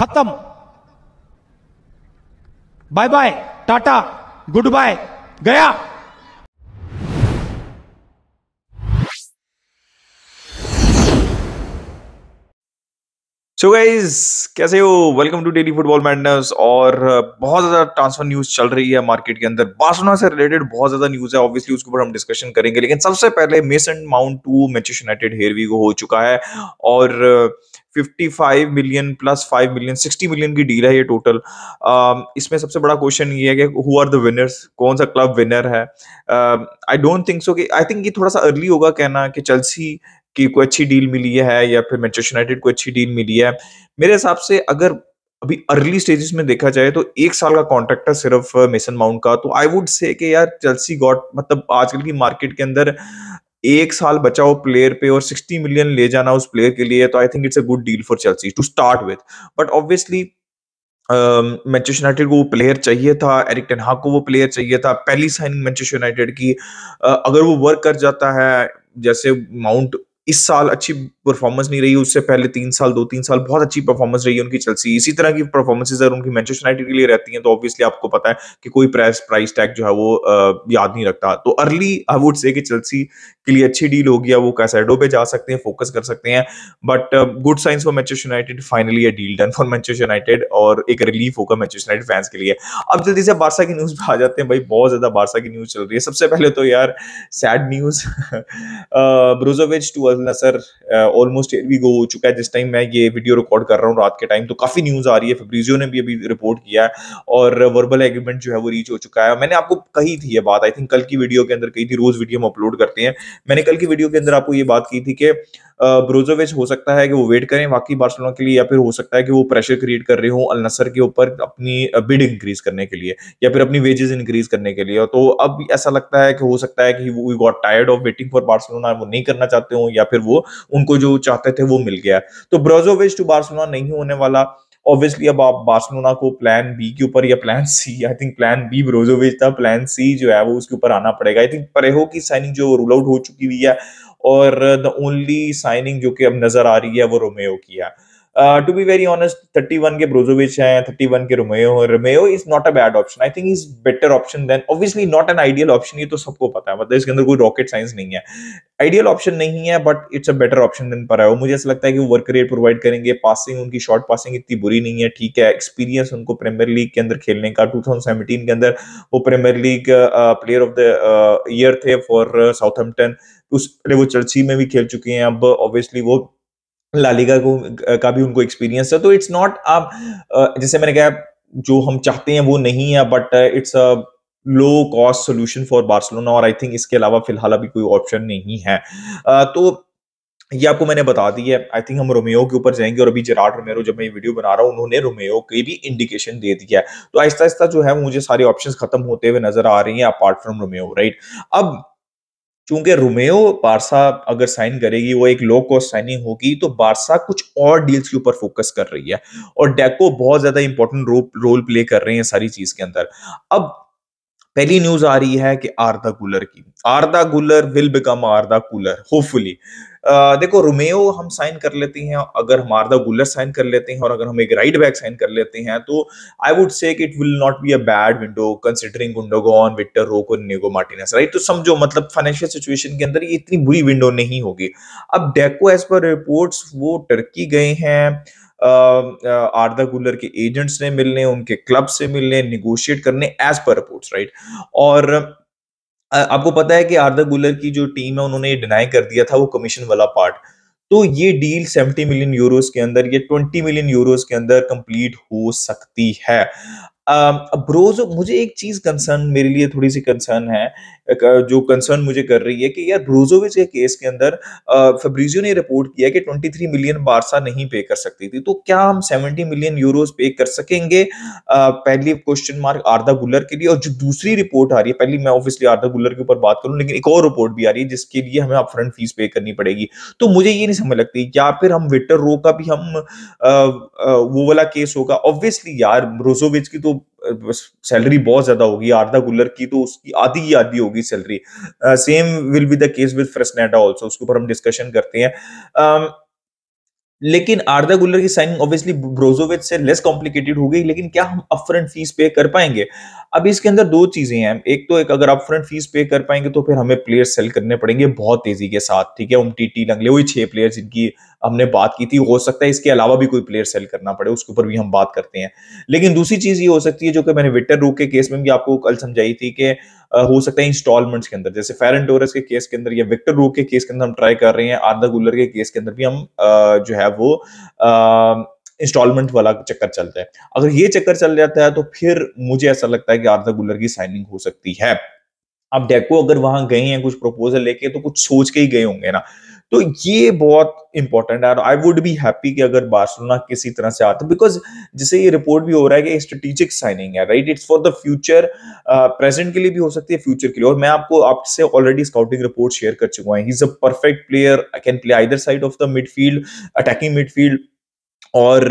खत्म bye bye tata goodbye गया so guys कैसे हो welcome to daily football madness और बहुत ज़्यादा ट्रांसफर न्यूज़ चल रही है मार्केट के अंदर बासुना से रिलेटेड बहुत ज़्यादा न्यूज़ है ऑब्वियसली उसके ऊपर हम डिस्कशन करेंगे लेकिन सबसे पहले Mason Mount to Man United here we हो चुका है और 55 मिलियन प्लस 5 मिलियन 60 मिलियन की डील है ये टोटल um, इसमें सबसे बड़ा क्वेश्चन ये है कि हु आर द विनर्स कौन सा क्लब विनर है आई डोंट थिंक सो कि आई थिंक ये थोड़ा सा अर्ली होगा कहना कि चेल्सी की कोई अच्छी डील मिली है या फिर मैनचेस्टर यूनाइटेड को अच्छी डील मिली है मेरे हिसाब से अगर अभी अर्ली स्टेजेस में देखा जाए तो एक साल का कॉन्ट्रैक्ट है सिर्फ मेसन uh, माउंट का तो आई वुड से कि यार चेल्सी गॉट मतलब आजकल की मार्केट के अंदर एक साल बचाओ प्लेयर पे और 60 मिलियन ले जाना उस प्लेयर के लिए तो I think it's a good deal for Chelsea to start with but obviously Man United को वो प्लेयर चाहिए था एरिक टेनहा को वो प्लेयर चाहिए था पहली साइनिंग मैचेस यूनाइटेड की uh, अगर वो वर्क कर जाता है जैसे माउंट इस साल अच्छी परफॉर्मेंस नहीं रही उससे पहले तीन साल दो तीन साल बहुत अच्छी परफॉर्मेंस रही है उनकी चलसी इसी तरह की परफॉर्मेंसेज अगर उनकी मैनचेस्टर यूनाइटेड के लिए रहती हैं तो ऑब्वियसली आपको पता है कि कोई प्राइस प्राइस टैग जो है वो आ, याद नहीं रखता तो अर्ली आई वुड से कि चलसी के लिए अच्छी डील होगी वो कैसेडो पे जा सकते हैं फोकस कर सकते हैं but good signs for Manchester United finally a deal done for Manchester United और एक रिलीफ होगा मैनचेस्टर यूनाइटेड फैंस के लिए अब जल्दी से बारसा की न्यूज आ जाते हैं भाई बहुत ज्यादा बारसा की न्यूज चल रही है सबसे पहले तो यार sad news Brozovic to Al Nassr almost here we go हो चुका है जिस टाइम मैं ये वीडियो रिकॉर्ड कर रहा हूँ रात के टाइम तो काफ़ी न्यूज़ आ रही है फेब्रीजियो ने भी अभी रिपोर्ट किया है और वर्बल एग्रीमेंट जो है वो रीच हो चुका है मैंने आपको कही थी ये बात आई थिंक कल की वीडियो के अंदर कही थी रोज़ वीडियो हम अपलोड करते हैं मैंने कल की वीडियो के अंदर आपको ये बात की थी कि ब्रोजोविच हो सकता है कि वो वेट करें बाकी बार्सलोना के लिए या फिर हो सकता है कि वो प्रेशर क्रिएट कर रहे हो अलनसर के ऊपर अपनी बिड इंक्रीज करने के लिए या फिर अपनी वेजेस इंक्रीज करने के लिए तो अब ऐसा लगता है कि हो सकता है कि वो got tired of waiting for Barcelona वो नहीं करना चाहते हो या फिर वो उनको जो चाहते थे वो मिल गया तो ब्रोजोविच टू बार्सिलोना नहीं होने वाला ऑब्वियसली अब आप बार्सिलोना को प्लान बी के ऊपर या plan C I think plan B Brozovic था प्लान सी जो है वो उसके ऊपर आना पड़ेगा आई थिंक परेहो की साइनिंग जो रूल आउट हो चुकी हुई है और द ओनली साइनिंग जो कि अब नजर आ रही है वो रोमेओ की है to be very honest thirty one के ब्रोजोविच है थर्टी वन के Romeu Romeu is not a bad option I think is better option than obviously not an ideal option ये तो सबको पता है मतलब इसके अंदर कोई रॉकेट साइंस नहीं है आइडियल ऑप्शन नहीं है but it's a better option than पर है मुझे ऐसा लगता है कि वो वर्क रेट प्रोवाइड करेंगे पासिंग उनकी शॉर्ट पासिंग इतनी बुरी नहीं है ठीक है एक्सपीरियंस उनको प्रीमियर लीग के अंदर खेलने का 2017 के अंदर वो Premier League player of the year थे फॉर साउथहैम्पटन uh, उस पहले मतलब वो चर्ची में भी खेल चुके हैं अब ऑब्वियसली वो लालिगा को का भी उनको एक्सपीरियंस है तो इट्स नॉट आप जैसे मैंने कहा जो हम चाहते हैं वो नहीं है but it's a low cost solution for Barcelona और आई थिंक इसके अलावा फिलहाल अभी कोई ऑप्शन नहीं है uh, तो ये आपको मैंने बता दी है आई थिंक हम रोमियो के ऊपर जाएंगे और अभी जेराड रोमेरो जब मैं ये वीडियो बना रहा हूँ उन्होंने रोमियो की भी इंडिकेशन दे दिया है तो आहिस्ता आहिस्ता जो है मुझे सारे ऑप्शंस खत्म होते हुए नजर आ रही हैं अपार्ट फ्रॉम रोमियो राइट अब चूंकि रोमेओ बारसा अगर साइन करेगी वो एक लो कॉस्ट साइनिंग होगी तो बारसा कुछ और डील्स के ऊपर फोकस कर रही है और डेको बहुत ज्यादा इंपॉर्टेंट रोल प्ले कर रहे हैं सारी चीज के अंदर अब पहली न्यूज आ रही है कि आरदा कूलर की Arda Guler will become Arda Guler hopefully देखो रोमेओ हम साइन कर लेते हैं अगर हम आर्दा गुलर साइन कर लेते हैं और अगर हम एक राइट बैक साइन कर लेते हैं तो I would say it will not be a bad window considering Gundogan Vitor Roque और नेगो मार्टिनस राइट तो समझो मतलब फाइनेंशियल सिचुएशन के अंदर ये इतनी बुरी विंडो नहीं होगी अब डेको एज पर रिपोर्ट वो टर्की गए हैं आर्दा गुलर के एजेंट्स ने मिलने उनके क्लब से मिलने निगोशिएट करने एज पर रिपोर्ट राइट और आपको पता है कि आर्दर गुलर की जो टीम है उन्होंने ये डिनाई कर दिया था वो कमीशन वाला पार्ट तो ये डील 70 मिलियन यूरोस के अंदर ये 20 मिलियन यूरोस के अंदर कंप्लीट हो सकती है ब्रोज um, मुझे एक चीज कंसर्न मेरे लिए थोड़ी सी कंसर्न है uh, जो कंसर्न मुझे कर रही है कि यार ब्रोजोविच के केस के अंदर फेब्रिजियो uh, ने रिपोर्ट किया कि 23 मिलियन बारसा नहीं पे कर सकती थी तो क्या हम 70 मिलियन यूरोस पे कर सकेंगे uh, पहली क्वेश्चन मार्क आर्धा गुलर के लिए और जो दूसरी रिपोर्ट आ रही है पहली मैं ऑब्वियसली आर्धा गुलर के ऊपर बात करूं लेकिन एक और रिपोर्ट भी आ रही है जिसके लिए हमें अपफ्रंट फीस पे करनी पड़ेगी तो मुझे ये नहीं समझ लगती या फिर हम विटर रो का भी हम आ, आ, वो वाला केस होगा ऑब्वियसली यार ब्रोजोविच की तो तो सैलरी बहुत ज्यादा होगी आर्धा गुल्लर की तो उसकी आधी की आधी होगी salary same will be the case with Fresneda also उसके ऊपर हम डिस्कशन करते हैं uh, लेकिन आर्दा गुलर की साइनिंग ऑब्वियसली ब्रोजोविच से लेस कॉम्प्लिकेटेड हो गई लेकिन क्या हम अपफ्रंट फीस पे कर पाएंगे अब इसके अंदर दो चीजें हैं एक तो एक अगर अपफ्रंट फीस पे कर पाएंगे तो फिर हमें प्लेयर सेल करने पड़ेंगे बहुत तेजी के साथ ठीक है उमटीटी लंगले वही छह प्लेयर जिनकी हमने बात की थी हो सकता है इसके अलावा भी कोई प्लेयर सेल करना पड़े उसके ऊपर भी हम बात करते हैं लेकिन दूसरी चीज ये हो सकती है जो कि मैंने विटर रूक के केस में भी आपको कल समझाई थी कि हो सकता है इंस्टॉलमेंट्स के अंदर जैसे फेरन टोरस के केस के अंदर या विक्टर रू के केस के अंदर हम ट्राई कर रहे हैं आर्दा गुलर के केस के अंदर भी हम जो है वो इंस्टॉलमेंट वाला चक्कर चलता है अगर ये चक्कर चल जाता है तो फिर मुझे ऐसा लगता है कि आर्दा गुलर की साइनिंग हो सकती है अब डेको अगर वहां गए हैं कुछ प्रपोजल लेके तो कुछ सोच के ही गए होंगे ना तो ये बहुत इंपॉर्टेंट है आई वुड बी हैप्पी कि अगर बार्सिलोना किसी तरह से आता बिकॉज जिसे ये रिपोर्ट भी हो रहा है कि स्ट्रेटेजिक साइनिंग है right it's for the future present के लिए भी हो सकती है फ्यूचर के लिए और मैं आपको आपसे ऑलरेडी स्काउटिंग रिपोर्ट शेयर कर चुका हूँ he is a perfect player I can play either side of the midfield attacking midfield और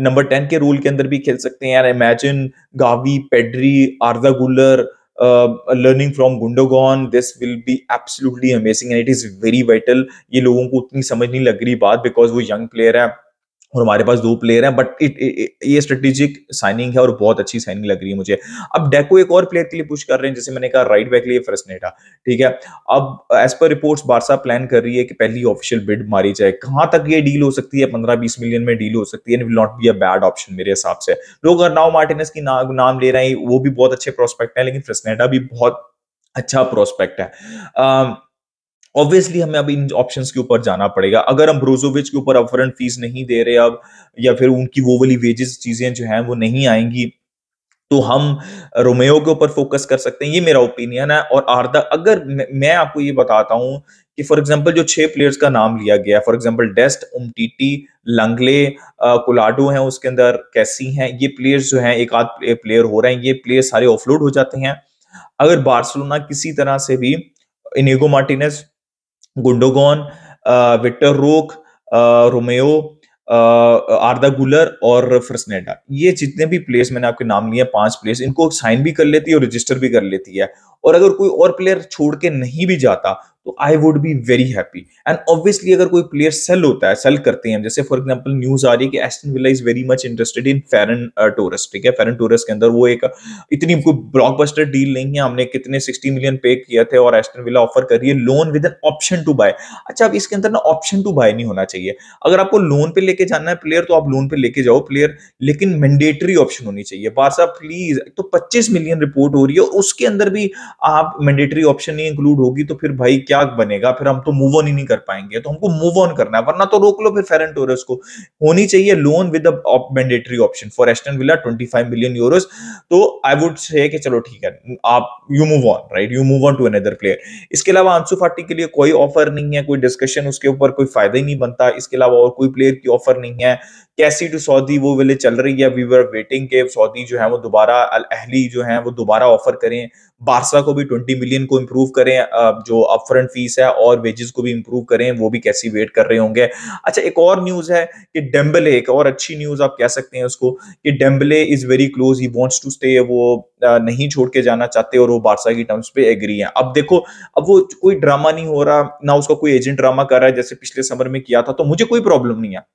नंबर uh, टेन के रोल के अंदर भी खेल सकते हैं यार imagine Gavi Pedri Arda Guler learning from Gundogan this will be absolutely amazing and it is very vital ये लोगों को उतनी समझ नहीं लग रही बात बिकॉज वो यंग प्लेयर है और हमारे पास दो प्लेयर हैं बट इट, ये स्ट्रेटेजिक साइनिंग है और बहुत अच्छी साइनिंग लग रही है मुझे अब डेको एक और प्लेयर के लिए पुश कर रहे हैं जैसे मैंने कहा राइट बैक के लिए फ्रेसनेटा ठीक है अब as per reports Barça plan कर रही है कि पहली ऑफिशियल बिड मारी जाए कहां तक ये डील हो सकती है पंद्रह बीस मिलियन में डील हो सकती है will not be a bad option मेरे हिसाब से लोग अर्नाव मार्टिनस की ना, नाम ले रहे हैं वो भी बहुत अच्छे प्रोस्पेक्ट है लेकिन फ्रेसनेटा भी बहुत अच्छा प्रोस्पेक्ट है uh, ऑब्वियसली हमें अब इन ऑप्शन के ऊपर जाना पड़ेगा अगर हम ब्रोजोविच के ऊपर अपफ्रंट फीस नहीं दे रहे अब या फिर उनकी वो वाली वेजेस चीजें जो हैं वो नहीं आएंगी तो हम रोमेओ के ऊपर फोकस कर सकते हैं ये मेरा ओपिनियन है और आर्दा अगर मैं आपको ये बताता हूं कि फॉर एग्जांपल जो छह प्लेयर्स का नाम लिया गया है for example Dest Umtiti Lenglet Collado हैं उसके अंदर कैसी हैं ये प्लेयर्स जो हैं एक आध प्लेयर हो रहे हैं ये प्लेयर सारे ऑफलोड हो जाते हैं अगर बार्सिलोना किसी तरह से भी Inigo Martinez Gundogan Victor Roque Romeu Arda Guler और फ्रसनेडा ये जितने भी प्लेयर्स मैंने आपके नाम लिए पांच प्लेयर्स इनको साइन भी कर लेती है और रजिस्टर भी कर लेती है और अगर कोई और प्लेयर छोड़ के नहीं भी जाता तो I would be very happy and obviously अगर कोई प्लेयर सेल होता है सेल करते हैं जैसे फॉर एग्जांपल न्यूज आ रही है कि Aston Villa is very much interested in Ferran Torres ठीक है फेरन टोरस के अंदर वो एक इतनी कोई ब्लॉकबस्टर डील नहीं है हमने कितने 60 मिलियन पे किए थे और एस्टन विला ऑफर कर रही है loan with an option to buy अच्छा अब इसके अंदर ना ऑप्शन टू बाय नहीं होना चाहिए अगर आपको लोन पे लेके जाना है प्लेयर तो आप लोन पे लेके जाओ प्लेयर लेकिन मैंडेटरी ऑप्शन होनी चाहिए बारसा प्लीज तो पच्चीस मिलियन रिपोर्ट हो रही है उसके अंदर भी आप मैंडेटरी ऑप्शन नहीं इंक्लूड होगी तो फिर भाई क्या बनेगा फिर हम तो मूव ऑन ही नहीं कर पाएंगे तो हमको मूव ऑन करना है वरना तो रोक लो फिर फेरन टोरस को होनी चाहिए loan with mandatory option for Aston Villa twenty five million euros तो आई वुड से कि चलो ठीक है आप you move on right you move on to another player इसके अलावा आंसू फाटी के लिए कोई ऑफर नहीं है कोई डिस्कशन उसके ऊपर कोई फायदा ही नहीं बनता इसके अलावा और कोई प्लेयर की ऑफर नहीं है कैसी टू सऊदी वो विले चल रही है वी वर वेटिंग के सऊदी जो है वो दोबारा अल अहली जो है वो दोबारा ऑफर करें बारसा को भी ट्वेंटी मिलियन को इम्प्रूव करें जो अपफ्रंट फीस है और वेजेस को भी इम्प्रूव करें वो भी कैसी वेट कर रहे होंगे अच्छा एक और न्यूज है कि डेम्बले एक और अच्छी न्यूज आप कह सकते हैं उसको कि Dembele is very close he wants to stay वो नहीं छोड़ के जाना चाहते और वो बारसा की टर्म्स पे एग्री हैं अब देखो अब वो कोई ड्रामा नहीं हो रहा ना उसका कोई एजेंट ड्रामा कर रहा है जैसे पिछले समर में किया था तो मुझे कोई प्रॉब्लम नहीं है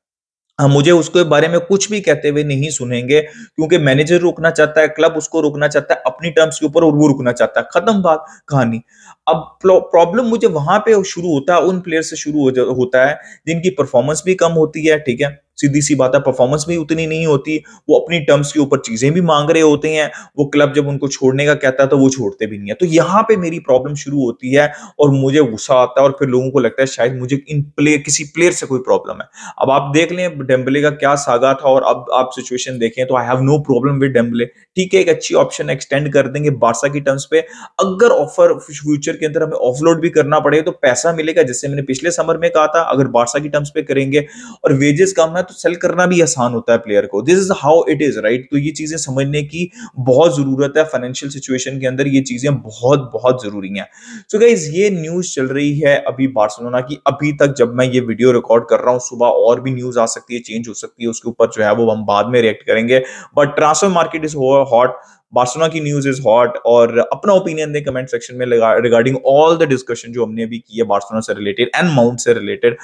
हम हाँ, मुझे उसके बारे में कुछ भी कहते हुए नहीं सुनेंगे क्योंकि मैनेजर रोकना चाहता है क्लब उसको रोकना चाहता है अपनी टर्म्स के ऊपर और वो रुकना चाहता है खत्म बात कहानी अब प्रॉब्लम मुझे वहां पे शुरू होता है उन प्लेयर से शुरू हो होता है जिनकी परफॉर्मेंस भी कम होती है ठीक है सीधी सी बात है परफॉर्मेंस भी उतनी नहीं होती वो अपनी टर्म्स के ऊपर चीजें भी मांग रहे होते हैं वो क्लब जब उनको छोड़ने का कहता है तो वो छोड़ते भी नहीं है तो यहाँ पे मेरी प्रॉब्लम शुरू होती है और मुझे गुस्सा आता है और फिर लोगों को लगता है शायद मुझे इन प्लेयर किसी प्लेयर से कोई प्रॉब्लम है अब आप देख लें डेम्बले का क्या सागा था और अब आप सिचुएशन देखें तो I have no problem with Dembele ठीक है एक अच्छी ऑप्शन एक्सटेंड कर देंगे बारसा की टर्म्स पे अगर ऑफर फ्यूचर के अंदर हमें ऑफलोड भी करना पड़ेगा तो पैसा मिलेगा जैसे मैंने पिछले समर में कहा था अगर बारसा की टर्म्स पे करेंगे और वेजेस कम है तो सेल करना भी आसान होता है प्लेयर को this is how it is right तो ये चीजें समझने की बहुत जरूरत है फाइनेंशियल सिचुएशन के अंदर ये चीजें बहुत बहुत जरूरी हैं सो गाइज ये न्यूज चल रही है अभी बार्सिलोना की अभी तक जब मैं ये वीडियो रिकॉर्ड कर रहा हूँ सुबह और भी न्यूज आ सकती है चेंज हो सकती है उसके ऊपर जो है वो हम बाद में रिएक्ट करेंगे but transfer market is hot Barcelona की न्यूज इज हॉट और अपना ओपिनियन दें कमेंट सेक्शन में रिगार्डिंग ऑल द डिस्कशन जो हमने अभी की है बार्सोना से रिलेटेड एंड माउंट से related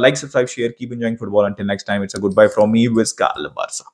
like subscribe share keep enjoying football until next time it's a good bye from me विज काल बारसा